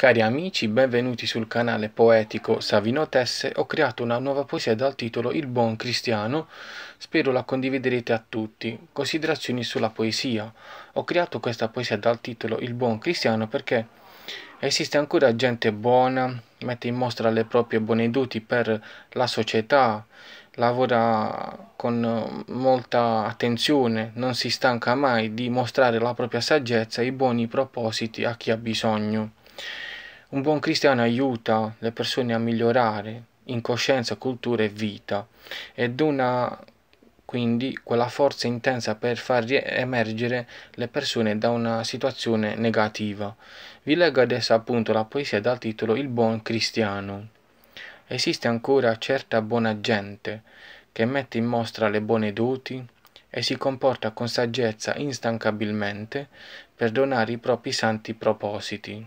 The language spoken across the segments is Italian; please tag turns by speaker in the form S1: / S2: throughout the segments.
S1: Cari amici, benvenuti sul canale poetico Savino Tesse, ho creato una nuova poesia dal titolo Il buon cristiano, spero la condividerete a tutti. Considerazioni sulla poesia. Ho creato questa poesia dal titolo Il buon cristiano perché esiste ancora gente buona, mette in mostra le proprie buone doti per la società, lavora con molta attenzione, non si stanca mai di mostrare la propria saggezza e i buoni propositi a chi ha bisogno. Un buon cristiano aiuta le persone a migliorare in coscienza, cultura e vita ed una quindi quella forza intensa per far emergere le persone da una situazione negativa. Vi leggo adesso appunto la poesia dal titolo Il buon cristiano. Esiste ancora certa buona gente che mette in mostra le buone doti e si comporta con saggezza instancabilmente per donare i propri santi propositi.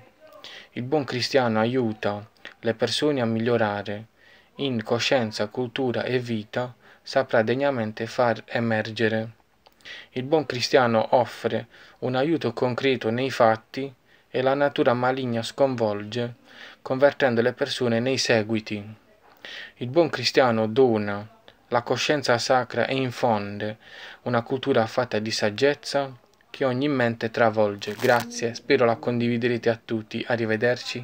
S1: Il buon cristiano aiuta le persone a migliorare, in coscienza, cultura e vita saprà degnamente far emergere. Il buon cristiano offre un aiuto concreto nei fatti e la natura maligna sconvolge, convertendo le persone nei seguiti. Il buon cristiano dona, la coscienza sacra e infonde una cultura fatta di saggezza, che ogni mente travolge. Grazie, spero la condividerete a tutti. Arrivederci.